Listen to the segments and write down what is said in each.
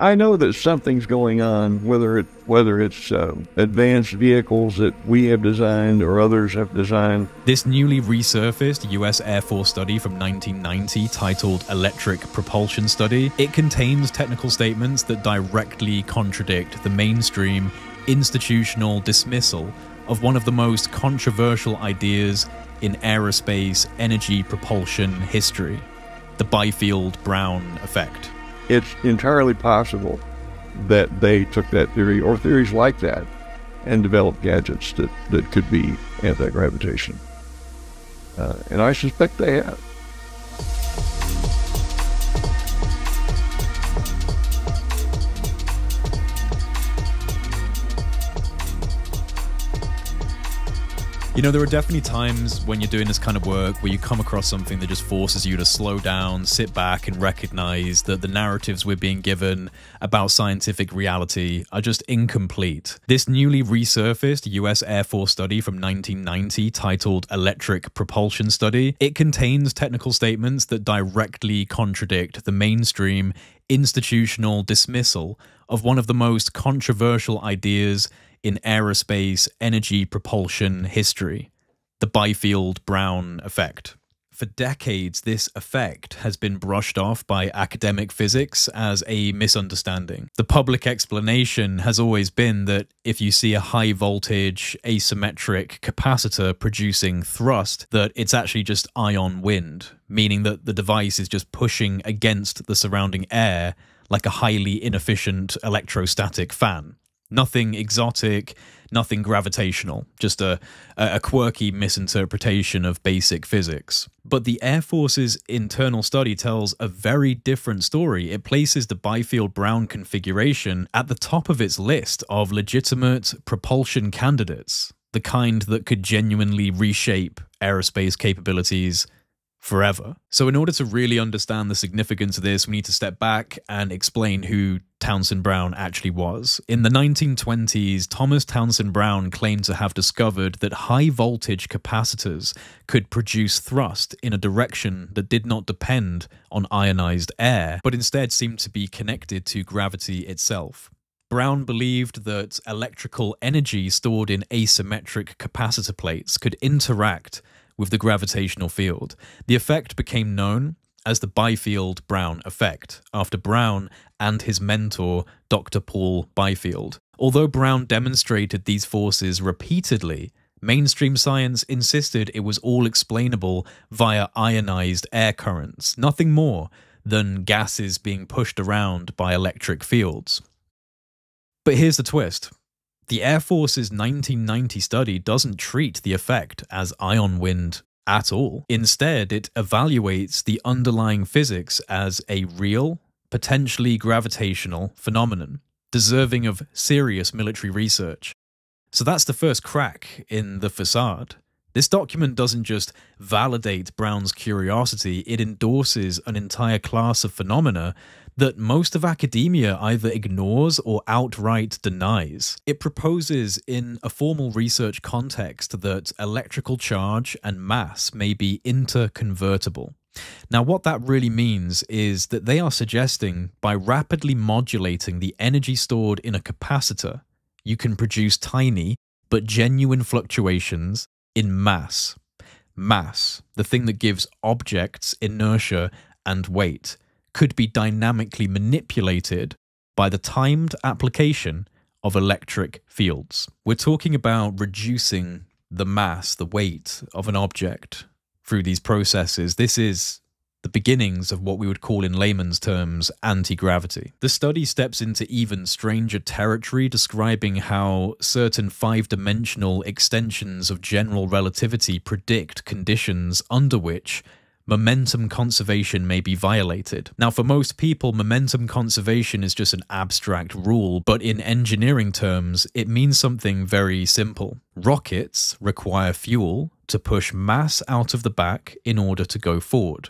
I know that something's going on, whether it whether it's uh, advanced vehicles that we have designed or others have designed. This newly resurfaced U.S. Air Force study from 1990, titled "Electric Propulsion Study," it contains technical statements that directly contradict the mainstream institutional dismissal of one of the most controversial ideas in aerospace energy propulsion history: the Byfield-Brown effect it's entirely possible that they took that theory or theories like that and developed gadgets that, that could be anti gravitation. Uh, and I suspect they have. You know, there are definitely times when you're doing this kind of work where you come across something that just forces you to slow down, sit back, and recognize that the narratives we're being given about scientific reality are just incomplete. This newly resurfaced US Air Force study from 1990 titled Electric Propulsion Study, it contains technical statements that directly contradict the mainstream institutional dismissal of one of the most controversial ideas in aerospace energy propulsion history the Byfield Brown effect. For decades, this effect has been brushed off by academic physics as a misunderstanding. The public explanation has always been that if you see a high voltage asymmetric capacitor producing thrust, that it's actually just ion wind, meaning that the device is just pushing against the surrounding air like a highly inefficient electrostatic fan. Nothing exotic, nothing gravitational, just a, a quirky misinterpretation of basic physics. But the Air Force's internal study tells a very different story. It places the Byfield Brown configuration at the top of its list of legitimate propulsion candidates, the kind that could genuinely reshape aerospace capabilities forever. So, in order to really understand the significance of this, we need to step back and explain who Townsend Brown actually was. In the 1920s, Thomas Townsend Brown claimed to have discovered that high voltage capacitors could produce thrust in a direction that did not depend on ionized air, but instead seemed to be connected to gravity itself. Brown believed that electrical energy stored in asymmetric capacitor plates could interact with the gravitational field. The effect became known as the Byfield Brown effect, after Brown and his mentor, Dr. Paul Byfield. Although Brown demonstrated these forces repeatedly, mainstream science insisted it was all explainable via ionized air currents, nothing more than gases being pushed around by electric fields. But here's the twist the Air Force's 1990 study doesn't treat the effect as ion wind at all. Instead, it evaluates the underlying physics as a real, potentially gravitational phenomenon, deserving of serious military research. So that's the first crack in the facade. This document doesn't just validate Brown's curiosity, it endorses an entire class of phenomena that most of academia either ignores or outright denies. It proposes in a formal research context that electrical charge and mass may be interconvertible. Now, what that really means is that they are suggesting by rapidly modulating the energy stored in a capacitor, you can produce tiny but genuine fluctuations in mass. Mass, the thing that gives objects inertia and weight could be dynamically manipulated by the timed application of electric fields. We're talking about reducing the mass, the weight of an object through these processes. This is the beginnings of what we would call in layman's terms anti gravity. The study steps into even stranger territory, describing how certain five dimensional extensions of general relativity predict conditions under which momentum conservation may be violated. Now, for most people, momentum conservation is just an abstract rule, but in engineering terms, it means something very simple. Rockets require fuel to push mass out of the back in order to go forward.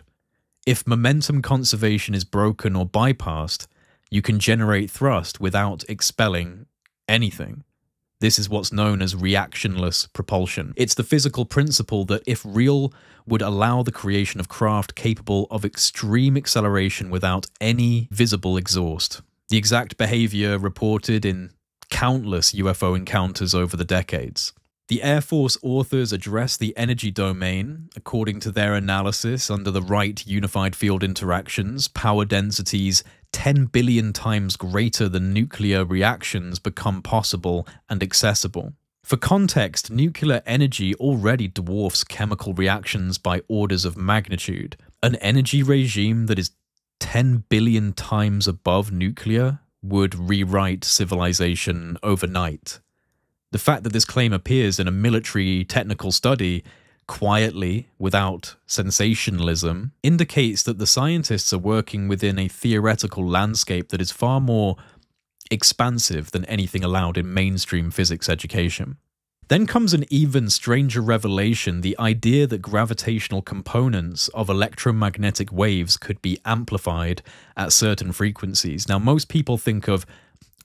If momentum conservation is broken or bypassed, you can generate thrust without expelling anything. This is what's known as reactionless propulsion. It's the physical principle that, if real, would allow the creation of craft capable of extreme acceleration without any visible exhaust. The exact behavior reported in countless UFO encounters over the decades. The Air Force authors address the energy domain according to their analysis under the right unified field interactions, power densities, 10 billion times greater than nuclear reactions become possible and accessible. For context, nuclear energy already dwarfs chemical reactions by orders of magnitude. An energy regime that is 10 billion times above nuclear would rewrite civilization overnight. The fact that this claim appears in a military technical study quietly, without sensationalism, indicates that the scientists are working within a theoretical landscape that is far more expansive than anything allowed in mainstream physics education. Then comes an even stranger revelation the idea that gravitational components of electromagnetic waves could be amplified at certain frequencies. Now, most people think of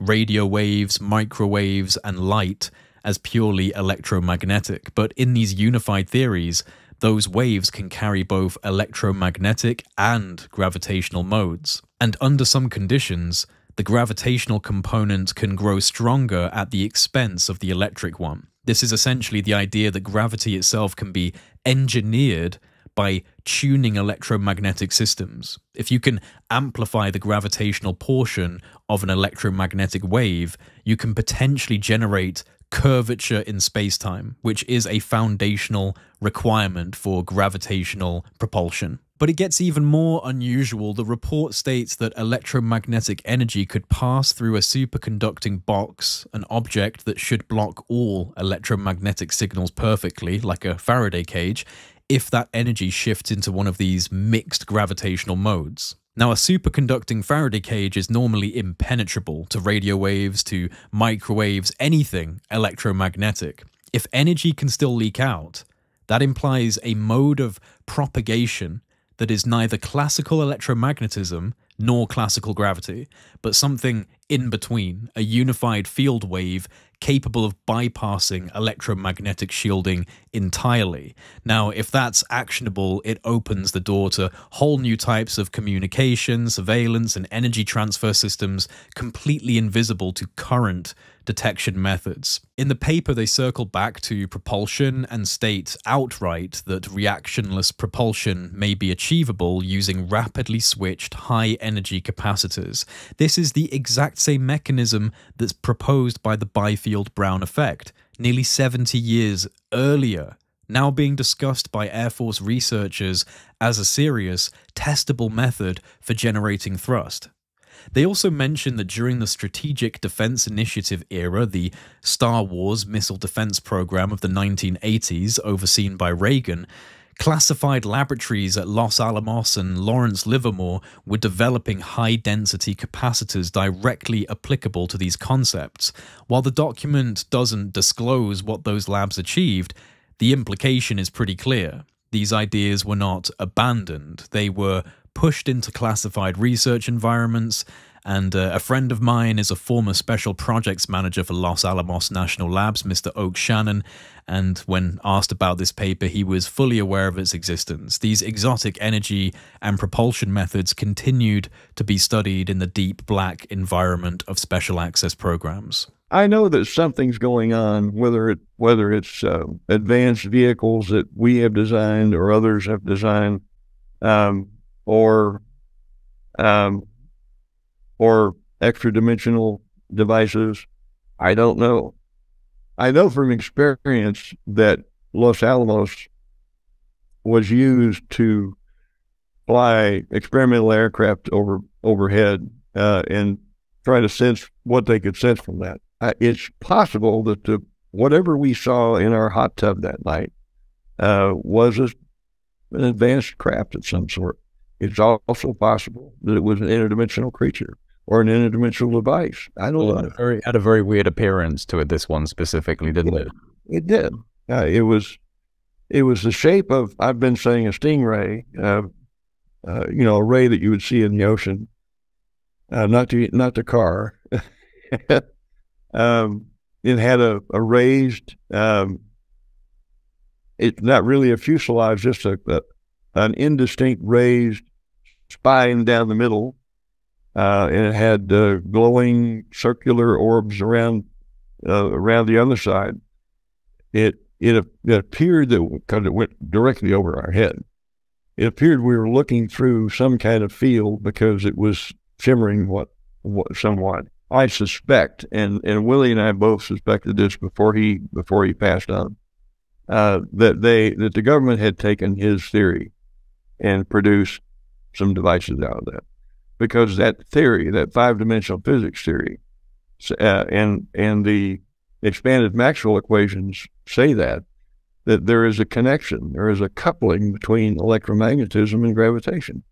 radio waves, microwaves, and light as purely electromagnetic, but in these unified theories, those waves can carry both electromagnetic and gravitational modes. And under some conditions, the gravitational component can grow stronger at the expense of the electric one. This is essentially the idea that gravity itself can be engineered by tuning electromagnetic systems. If you can amplify the gravitational portion of an electromagnetic wave, you can potentially generate curvature in spacetime, which is a foundational requirement for gravitational propulsion. But it gets even more unusual. The report states that electromagnetic energy could pass through a superconducting box, an object that should block all electromagnetic signals perfectly, like a Faraday cage, if that energy shifts into one of these mixed gravitational modes. Now, a superconducting Faraday cage is normally impenetrable to radio waves, to microwaves, anything electromagnetic. If energy can still leak out, that implies a mode of propagation that is neither classical electromagnetism nor classical gravity, but something in between, a unified field wave capable of bypassing electromagnetic shielding entirely. Now, if that's actionable, it opens the door to whole new types of communication, surveillance, and energy transfer systems completely invisible to current detection methods. In the paper, they circle back to propulsion and state outright that reactionless propulsion may be achievable using rapidly switched high energy capacitors. This is the exact same mechanism that's proposed by the Byfield Brown effect nearly 70 years earlier now being discussed by Air Force researchers as a serious, testable method for generating thrust. They also mention that during the Strategic Defense Initiative era, the Star Wars missile defense program of the 1980s, overseen by Reagan, classified laboratories at Los Alamos and Lawrence Livermore were developing high density capacitors directly applicable to these concepts. While the document doesn't disclose what those labs achieved, the implication is pretty clear. These ideas were not abandoned, they were pushed into classified research environments. And uh, a friend of mine is a former special projects manager for Los Alamos National Labs, Mr. Oak Shannon. And when asked about this paper, he was fully aware of its existence. These exotic energy and propulsion methods continued to be studied in the deep black environment of special access programs. I know that something's going on, whether it whether it's uh, advanced vehicles that we have designed or others have designed, um, or um, or extra dimensional devices. I don't know. I know from experience that Los Alamos was used to fly experimental aircraft over overhead uh, and try to sense what they could sense from that uh, it's possible that the whatever we saw in our hot tub that night uh, was a, an advanced craft of some sort. It's also possible that it was an interdimensional creature or an interdimensional device. I don't well, know. Very, had a very weird appearance to it. This one specifically, didn't it? It, it did. Uh, it was. It was the shape of. I've been saying a stingray. Uh, uh, you know, a ray that you would see in the ocean. Uh, not the not the car. Um, it had a, a raised, um, it's not really a fuselage, just a, a, an indistinct raised spine down the middle. Uh, and it had uh, glowing circular orbs around uh, around the other side. It it, it appeared that because it went directly over our head, it appeared we were looking through some kind of field because it was shimmering what, what somewhat. I suspect, and, and Willie and I both suspected this before he before he passed on, uh, that they that the government had taken his theory and produced some devices out of that, because that theory, that five dimensional physics theory, uh, and and the expanded Maxwell equations say that that there is a connection, there is a coupling between electromagnetism and gravitation,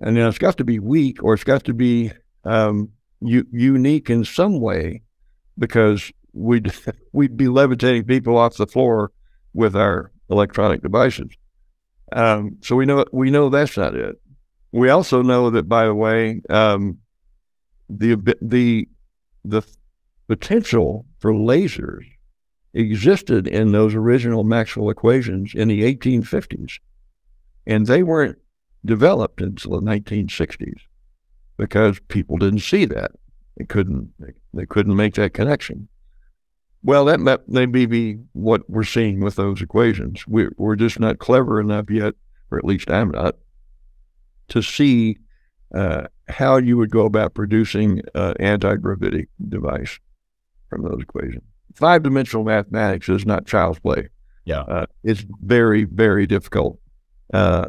and now it's got to be weak or it's got to be um, unique in some way because we'd we'd be levitating people off the floor with our electronic devices. Um, so we know we know that's not it. We also know that, by the way, um, the the the potential for lasers existed in those original Maxwell equations in the 1850s, and they weren't developed until the 1960s because people didn't see that. They couldn't they, they couldn't make that connection. Well, that may, may be what we're seeing with those equations. We're, we're just not clever enough yet, or at least I'm not, to see uh, how you would go about producing an anti-gravitic device from those equations. Five-dimensional mathematics is not child's play. Yeah, uh, it's very very difficult. Uh,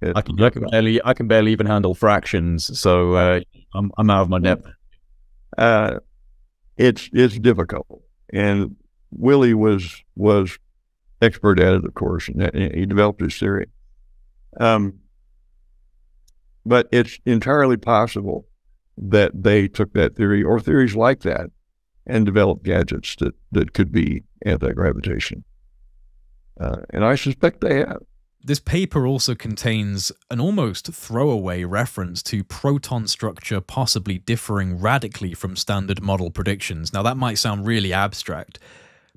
I can, I can barely I can barely even handle fractions, so uh, I'm I'm out of my depth. Uh, it's it's difficult, and Willie was was expert at it, of course, and he developed his theory. Um, but it's entirely possible that they took that theory or theories like that and developed gadgets that that could be anti gravitation, uh, and I suspect they have. This paper also contains an almost throwaway reference to proton structure possibly differing radically from standard model predictions. Now, that might sound really abstract,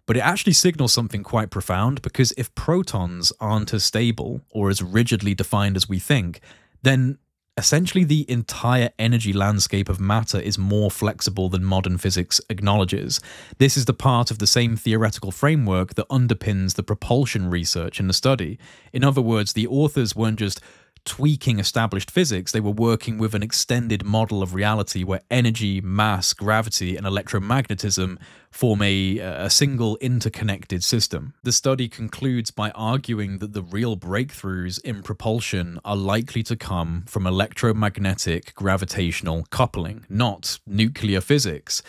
but it actually signals something quite profound because if protons aren't as stable or as rigidly defined as we think, then Essentially, the entire energy landscape of matter is more flexible than modern physics acknowledges. This is the part of the same theoretical framework that underpins the propulsion research in the study. In other words, the authors weren't just tweaking established physics, they were working with an extended model of reality where energy, mass, gravity, and electromagnetism form a, a single interconnected system. The study concludes by arguing that the real breakthroughs in propulsion are likely to come from electromagnetic gravitational coupling, not nuclear physics.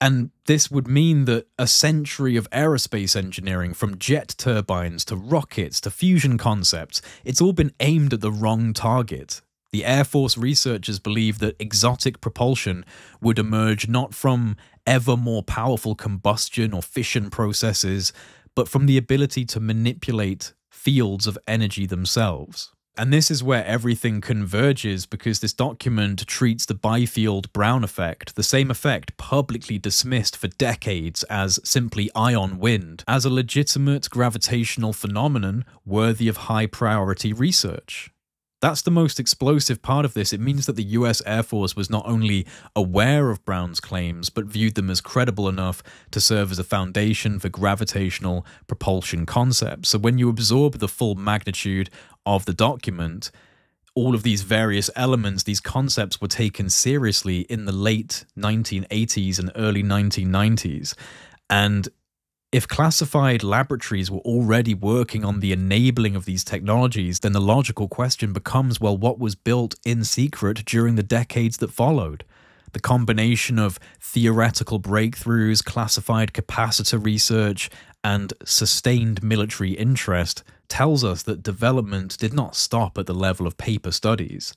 And this would mean that a century of aerospace engineering, from jet turbines to rockets to fusion concepts, it's all been aimed at the wrong target. The Air Force researchers believe that exotic propulsion would emerge not from ever more powerful combustion or fission processes, but from the ability to manipulate fields of energy themselves. And this is where everything converges because this document treats the Byfield Brown effect, the same effect publicly dismissed for decades as simply ion wind, as a legitimate gravitational phenomenon worthy of high priority research. That's the most explosive part of this. It means that the US Air Force was not only aware of Brown's claims, but viewed them as credible enough to serve as a foundation for gravitational propulsion concepts. So when you absorb the full magnitude of the document, all of these various elements, these concepts were taken seriously in the late 1980s and early 1990s. And if classified laboratories were already working on the enabling of these technologies, then the logical question becomes well, what was built in secret during the decades that followed? The combination of theoretical breakthroughs, classified capacitor research, and sustained military interest tells us that development did not stop at the level of paper studies.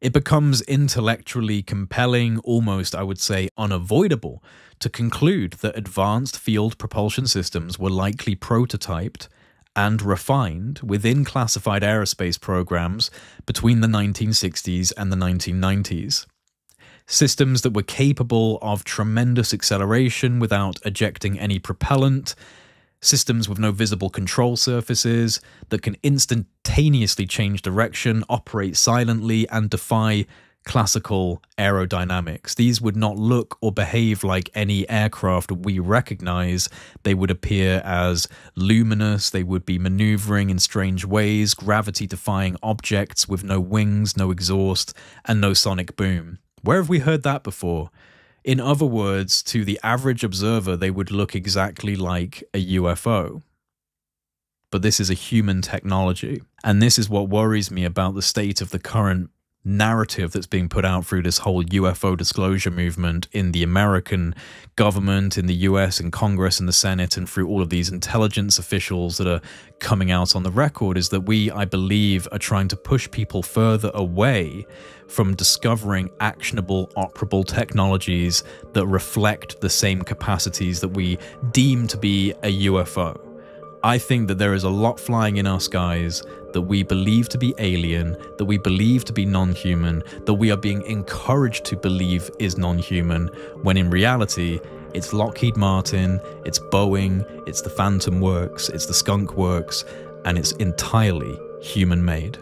It becomes intellectually compelling, almost, I would say, unavoidable, to conclude that advanced field propulsion systems were likely prototyped and refined within classified aerospace programs between the 1960s and the 1990s. Systems that were capable of tremendous acceleration without ejecting any propellant systems with no visible control surfaces that can instantaneously change direction, operate silently, and defy classical aerodynamics. These would not look or behave like any aircraft we recognize. They would appear as luminous, they would be maneuvering in strange ways, gravity defying objects with no wings, no exhaust, and no sonic boom. Where have we heard that before? In other words, to the average observer, they would look exactly like a UFO. But this is a human technology. And this is what worries me about the state of the current narrative that's being put out through this whole UFO disclosure movement in the American government, in the US, in Congress, in the Senate, and through all of these intelligence officials that are coming out on the record is that we, I believe, are trying to push people further away from discovering actionable, operable technologies that reflect the same capacities that we deem to be a UFO. I think that there is a lot flying in our skies that we believe to be alien, that we believe to be non human, that we are being encouraged to believe is non human, when in reality, it's Lockheed Martin, it's Boeing, it's the Phantom Works, it's the Skunk Works, and it's entirely human made.